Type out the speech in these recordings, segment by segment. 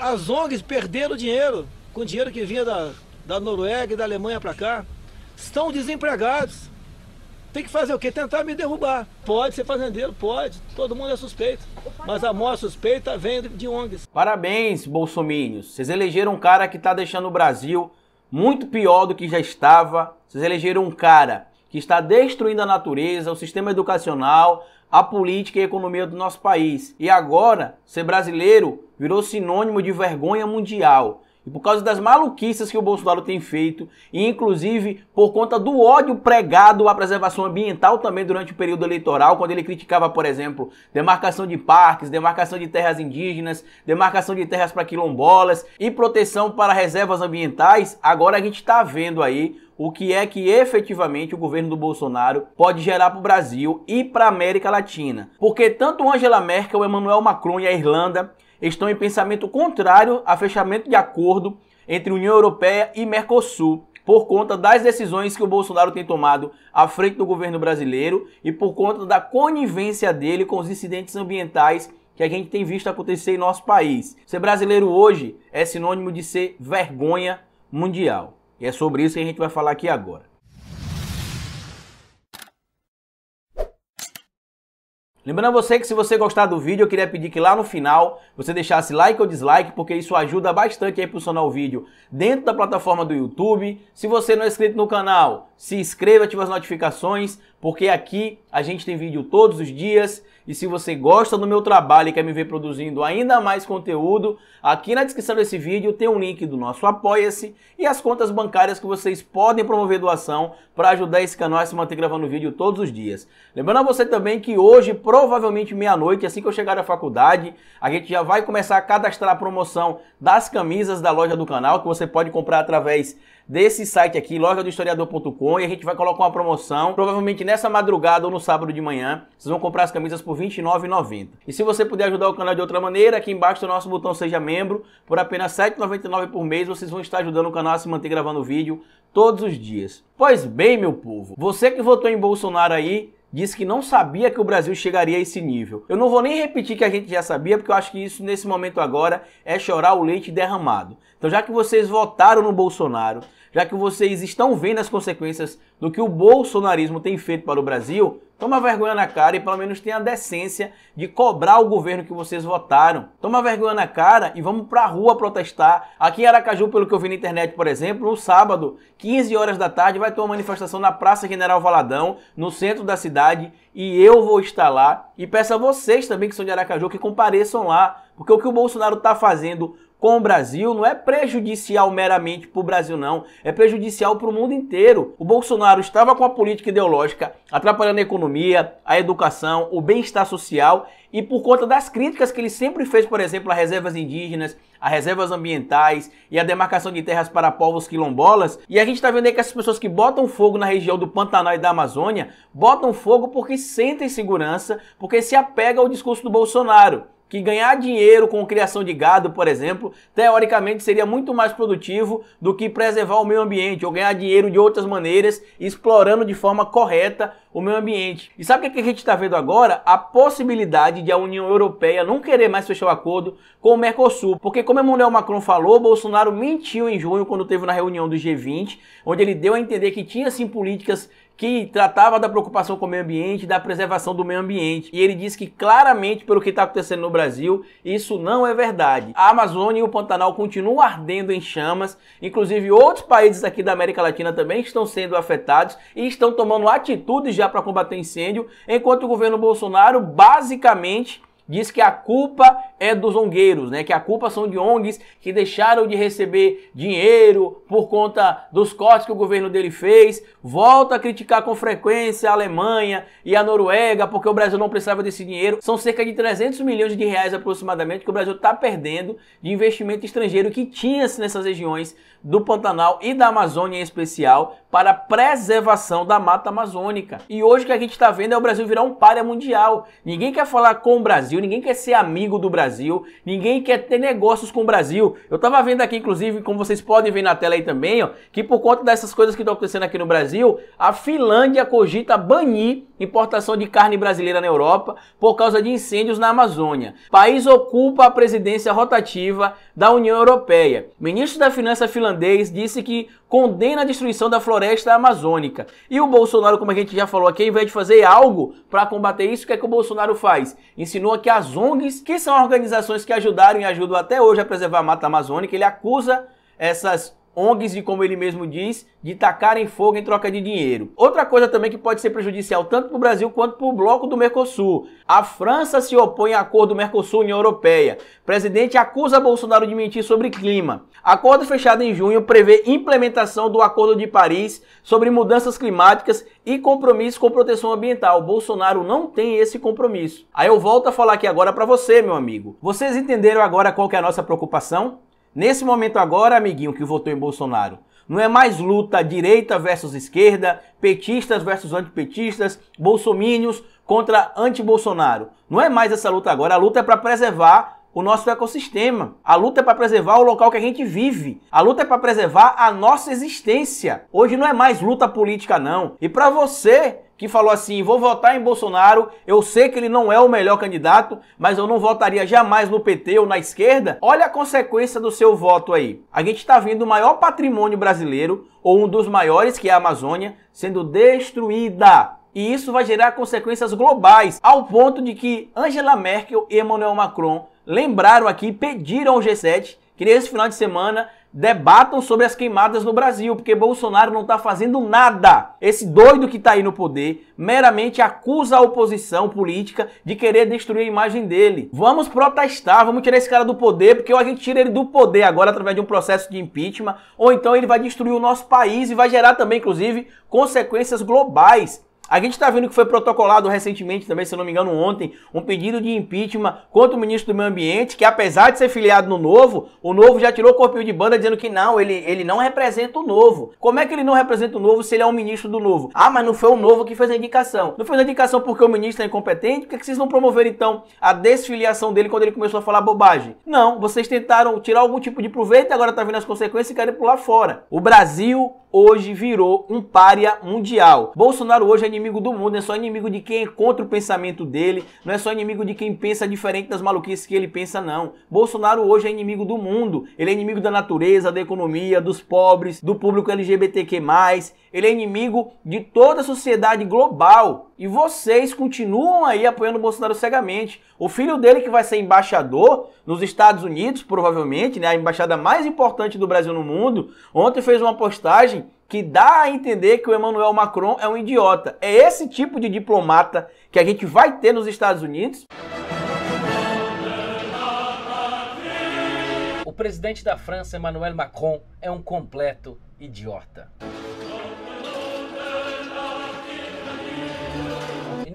As ONGs perderam dinheiro, com dinheiro que vinha da, da Noruega e da Alemanha para cá. Estão desempregados. Tem que fazer o quê? Tentar me derrubar. Pode ser fazendeiro, pode. Todo mundo é suspeito. Mas a maior suspeita vem de ONGs. Parabéns, bolsomínios. Vocês elegeram um cara que está deixando o Brasil muito pior do que já estava. Vocês elegeram um cara que está destruindo a natureza, o sistema educacional, a política e a economia do nosso país. E agora, ser brasileiro virou sinônimo de vergonha mundial. E por causa das maluquices que o Bolsonaro tem feito, e inclusive por conta do ódio pregado à preservação ambiental também durante o período eleitoral, quando ele criticava, por exemplo, demarcação de parques, demarcação de terras indígenas, demarcação de terras para quilombolas e proteção para reservas ambientais, agora a gente está vendo aí o que é que efetivamente o governo do Bolsonaro pode gerar para o Brasil e para a América Latina. Porque tanto Angela Merkel, Emmanuel Macron e a Irlanda estão em pensamento contrário a fechamento de acordo entre União Europeia e Mercosul por conta das decisões que o Bolsonaro tem tomado à frente do governo brasileiro e por conta da conivência dele com os incidentes ambientais que a gente tem visto acontecer em nosso país. Ser brasileiro hoje é sinônimo de ser vergonha mundial. E é sobre isso que a gente vai falar aqui agora. Lembrando você que se você gostar do vídeo, eu queria pedir que lá no final você deixasse like ou dislike, porque isso ajuda bastante a impulsionar o vídeo dentro da plataforma do YouTube. Se você não é inscrito no canal, se inscreva, ative as notificações porque aqui a gente tem vídeo todos os dias e se você gosta do meu trabalho e quer me ver produzindo ainda mais conteúdo, aqui na descrição desse vídeo tem um link do nosso Apoia-se e as contas bancárias que vocês podem promover doação para ajudar esse canal a se manter gravando vídeo todos os dias. Lembrando a você também que hoje, provavelmente meia-noite, assim que eu chegar da faculdade, a gente já vai começar a cadastrar a promoção das camisas da loja do canal que você pode comprar através desse site aqui, loja do historiador.com, e a gente vai colocar uma promoção, provavelmente nessa madrugada ou no sábado de manhã. Vocês vão comprar as camisas por R$29,90. 29,90. E se você puder ajudar o canal de outra maneira, aqui embaixo tem o nosso botão Seja Membro. Por apenas R$7,99 7,99 por mês, vocês vão estar ajudando o canal a se manter gravando vídeo todos os dias. Pois bem, meu povo, você que votou em Bolsonaro aí, disse que não sabia que o Brasil chegaria a esse nível. Eu não vou nem repetir que a gente já sabia, porque eu acho que isso nesse momento agora é chorar o leite derramado. Então, já que vocês votaram no Bolsonaro, já que vocês estão vendo as consequências do que o bolsonarismo tem feito para o Brasil, Toma vergonha na cara e pelo menos tenha a decência de cobrar o governo que vocês votaram. Toma vergonha na cara e vamos pra rua protestar. Aqui em Aracaju, pelo que eu vi na internet, por exemplo, no sábado, 15 horas da tarde, vai ter uma manifestação na Praça General Valadão, no centro da cidade, e eu vou estar lá. E peço a vocês também que são de Aracaju que compareçam lá, porque o que o Bolsonaro tá fazendo com o Brasil não é prejudicial meramente para o Brasil, não. É prejudicial para o mundo inteiro. O Bolsonaro estava com a política ideológica atrapalhando a economia, a educação, o bem-estar social e por conta das críticas que ele sempre fez, por exemplo, a reservas indígenas, a reservas ambientais e a demarcação de terras para povos quilombolas. E a gente está vendo aí que essas pessoas que botam fogo na região do Pantanal e da Amazônia botam fogo porque sentem segurança, porque se apegam ao discurso do Bolsonaro que ganhar dinheiro com criação de gado, por exemplo, teoricamente seria muito mais produtivo do que preservar o meio ambiente ou ganhar dinheiro de outras maneiras, explorando de forma correta o meio ambiente. E sabe o que a gente está vendo agora? A possibilidade de a União Europeia não querer mais fechar o acordo com o Mercosul. Porque, como Emmanuel Macron falou, Bolsonaro mentiu em junho quando teve na reunião do G20, onde ele deu a entender que tinha sim políticas que tratava da preocupação com o meio ambiente, da preservação do meio ambiente. E ele disse que claramente, pelo que está acontecendo no Brasil, isso não é verdade. A Amazônia e o Pantanal continuam ardendo em chamas, inclusive outros países aqui da América Latina também estão sendo afetados e estão tomando atitudes já para combater incêndio, enquanto o governo Bolsonaro basicamente diz que a culpa é dos ongueiros, né? Que a culpa são de ONGs que deixaram de receber dinheiro por conta dos cortes que o governo dele fez. Volta a criticar com frequência a Alemanha e a Noruega porque o Brasil não precisava desse dinheiro. São cerca de 300 milhões de reais aproximadamente que o Brasil está perdendo de investimento estrangeiro que tinha-se nessas regiões do Pantanal e da Amazônia em especial para preservação da mata amazônica. E hoje o que a gente está vendo é o Brasil virar um páreo mundial. Ninguém quer falar com o Brasil Brasil, ninguém quer ser amigo do Brasil, ninguém quer ter negócios com o Brasil. Eu tava vendo aqui, inclusive, como vocês podem ver na tela aí também, ó, que por conta dessas coisas que estão acontecendo aqui no Brasil, a Finlândia cogita banir importação de carne brasileira na Europa por causa de incêndios na Amazônia. O país ocupa a presidência rotativa da União Europeia. O ministro da Finança finlandês disse que condena a destruição da floresta amazônica. E o Bolsonaro, como a gente já falou aqui, ao invés de fazer algo para combater isso, o que é que o Bolsonaro faz? Insinua que que as ONGs, que são organizações que ajudaram e ajudam até hoje a preservar a Mata Amazônica, ele acusa essas ONGs e, como ele mesmo diz, de tacarem fogo em troca de dinheiro. Outra coisa também que pode ser prejudicial tanto para o Brasil quanto para o bloco do Mercosul. A França se opõe ao acordo Mercosul-União Europeia. O presidente acusa Bolsonaro de mentir sobre clima. Acordo fechado em junho prevê implementação do Acordo de Paris sobre mudanças climáticas e compromisso com proteção ambiental. Bolsonaro não tem esse compromisso. Aí eu volto a falar aqui agora para você, meu amigo. Vocês entenderam agora qual é a nossa preocupação? Nesse momento agora, amiguinho que votou em Bolsonaro, não é mais luta direita versus esquerda, petistas versus antipetistas, bolsomínios contra anti-Bolsonaro. Não é mais essa luta agora, a luta é para preservar o nosso ecossistema. A luta é para preservar o local que a gente vive. A luta é para preservar a nossa existência. Hoje não é mais luta política não. E para você que falou assim: vou votar em Bolsonaro, eu sei que ele não é o melhor candidato, mas eu não votaria jamais no PT ou na esquerda, olha a consequência do seu voto aí. A gente está vendo o maior patrimônio brasileiro, ou um dos maiores, que é a Amazônia, sendo destruída. E isso vai gerar consequências globais, ao ponto de que Angela Merkel e Emmanuel Macron lembraram aqui, pediram ao G7 que nesse final de semana debatam sobre as queimadas no Brasil, porque Bolsonaro não está fazendo nada. Esse doido que está aí no poder meramente acusa a oposição política de querer destruir a imagem dele. Vamos protestar, vamos tirar esse cara do poder, porque ou a gente tira ele do poder agora através de um processo de impeachment, ou então ele vai destruir o nosso país e vai gerar também, inclusive, consequências globais. A gente está vendo que foi protocolado recentemente também, se não me engano, ontem, um pedido de impeachment contra o ministro do Meio Ambiente, que apesar de ser filiado no Novo, o Novo já tirou o corpinho de banda dizendo que não, ele, ele não representa o Novo. Como é que ele não representa o Novo se ele é um ministro do Novo? Ah, mas não foi o Novo que fez a indicação. Não fez a indicação porque o ministro é incompetente? Por que vocês não promoveram, então, a desfiliação dele quando ele começou a falar bobagem? Não, vocês tentaram tirar algum tipo de proveito, agora tá vendo as consequências e querem pular fora. O Brasil hoje virou um pária mundial. Bolsonaro hoje é inimigo do mundo, não é só inimigo de quem é contra o pensamento dele, não é só inimigo de quem pensa diferente das maluquices que ele pensa, não. Bolsonaro hoje é inimigo do mundo, ele é inimigo da natureza, da economia, dos pobres, do público LGBTQ+, ele é inimigo de toda a sociedade global. E vocês continuam aí apoiando o Bolsonaro cegamente. O filho dele, que vai ser embaixador nos Estados Unidos, provavelmente, né, a embaixada mais importante do Brasil no mundo, ontem fez uma postagem que dá a entender que o Emmanuel Macron é um idiota. É esse tipo de diplomata que a gente vai ter nos Estados Unidos? O presidente da França, Emmanuel Macron, é um completo idiota.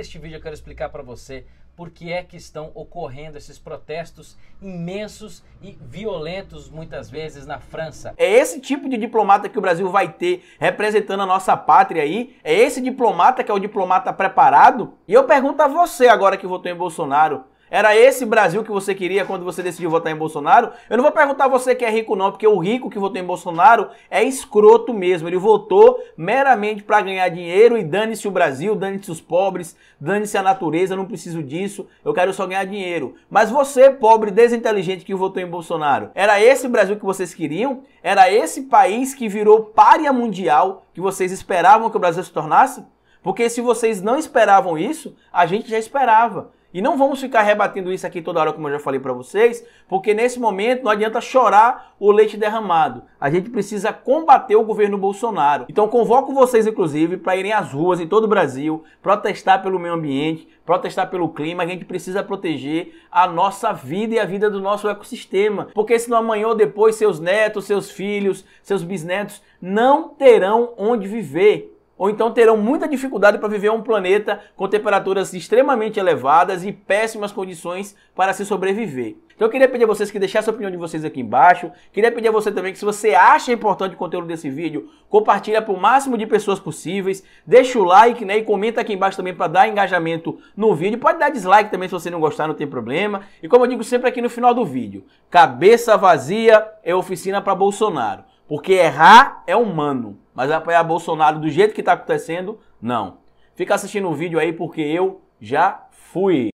neste vídeo eu quero explicar para você por que é que estão ocorrendo esses protestos imensos e violentos muitas vezes na França. É esse tipo de diplomata que o Brasil vai ter representando a nossa pátria aí? É esse diplomata que é o diplomata preparado? E eu pergunto a você agora que votou em Bolsonaro, era esse Brasil que você queria quando você decidiu votar em Bolsonaro? Eu não vou perguntar você que é rico não, porque o rico que votou em Bolsonaro é escroto mesmo. Ele votou meramente para ganhar dinheiro e dane-se o Brasil, dane-se os pobres, dane-se a natureza, eu não preciso disso, eu quero só ganhar dinheiro. Mas você, pobre desinteligente que votou em Bolsonaro, era esse Brasil que vocês queriam? Era esse país que virou párea mundial que vocês esperavam que o Brasil se tornasse? Porque se vocês não esperavam isso, a gente já esperava. E não vamos ficar rebatendo isso aqui toda hora, como eu já falei para vocês, porque nesse momento não adianta chorar o leite derramado. A gente precisa combater o governo Bolsonaro. Então convoco vocês, inclusive, para irem às ruas em todo o Brasil, protestar pelo meio ambiente, protestar pelo clima. A gente precisa proteger a nossa vida e a vida do nosso ecossistema, porque senão amanhã ou depois seus netos, seus filhos, seus bisnetos não terão onde viver ou então terão muita dificuldade para viver um planeta com temperaturas extremamente elevadas e péssimas condições para se sobreviver. Então eu queria pedir a vocês que deixassem a opinião de vocês aqui embaixo. Queria pedir a você também que se você acha importante o conteúdo desse vídeo, compartilha para o máximo de pessoas possíveis, deixa o like, né, e comenta aqui embaixo também para dar engajamento no vídeo. Pode dar dislike também se você não gostar, não tem problema. E como eu digo sempre aqui no final do vídeo, cabeça vazia é oficina para Bolsonaro. Porque errar é humano, mas apoiar Bolsonaro do jeito que está acontecendo, não. Fica assistindo o vídeo aí porque eu já fui.